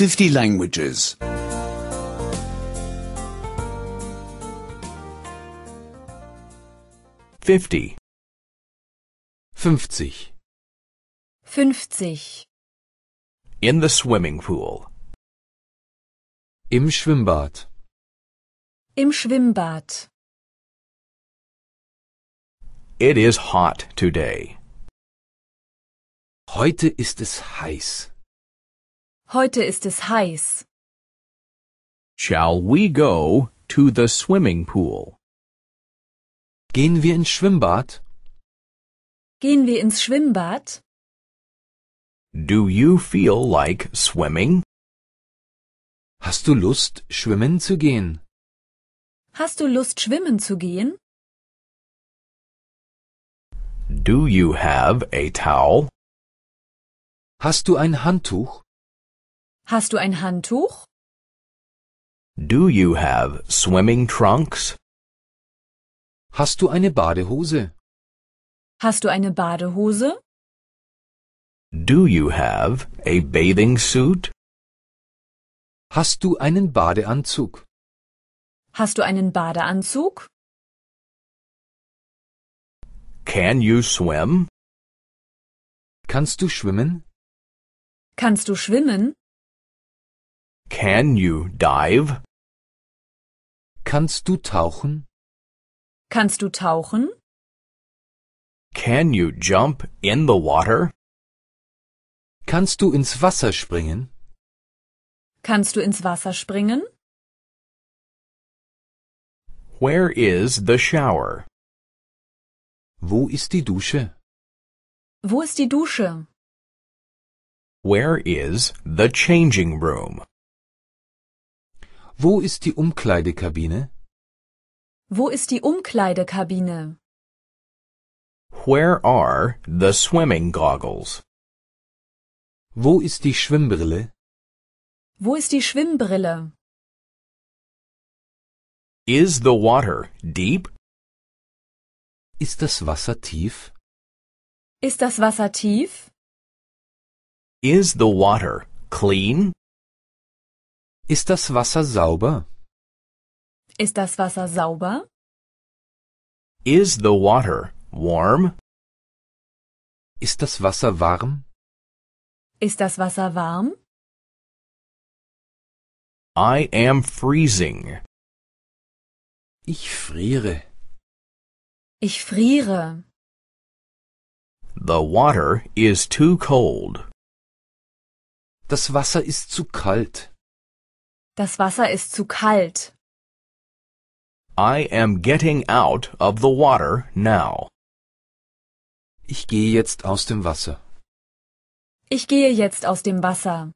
50 languages. 50. 50. In the swimming pool. Im Schwimmbad. Im Schwimmbad. It is hot today. Heute ist es heiß. Heute ist es heiß. Shall we go to the swimming pool? Gehen wir ins Schwimmbad? Gehen wir ins Schwimmbad? Do you feel like swimming? Hast du Lust, schwimmen zu gehen? Hast du Lust, schwimmen zu gehen? Do you have a towel? Hast du ein Handtuch? Hast du ein Handtuch? Do you have swimming trunks? Hast du eine Badehose? Hast du eine Badehose? Do you have a bathing suit? Hast du einen Badeanzug? Hast du einen Badeanzug? Can you swim? Kannst du schwimmen? Kannst du schwimmen? Can you dive? Kannst du tauchen? Kannst du tauchen? Can you jump in the water? Kannst du ins Wasser springen? Kannst du ins Wasser springen? Where is the shower? Wo ist die Dusche? Wo ist die Dusche? Where is the changing room? Wo ist die Umkleidekabine? Wo ist die Umkleidekabine? Where are the swimming goggles? Wo ist die Schwimmbrille? Wo ist die Schwimmbrille? Is the water deep? Ist das Wasser tief? Ist das Wasser tief? Is the water clean? Ist das Wasser sauber? Ist das Wasser sauber? Is the water warm? Ist das Wasser warm? Ist das Wasser warm? I am freezing. Ich friere. Ich friere. The water is too cold. Das Wasser ist zu kalt. Das Wasser ist zu kalt. I am getting out of the water now. Ich gehe jetzt aus dem Wasser. Ich gehe jetzt aus dem Wasser.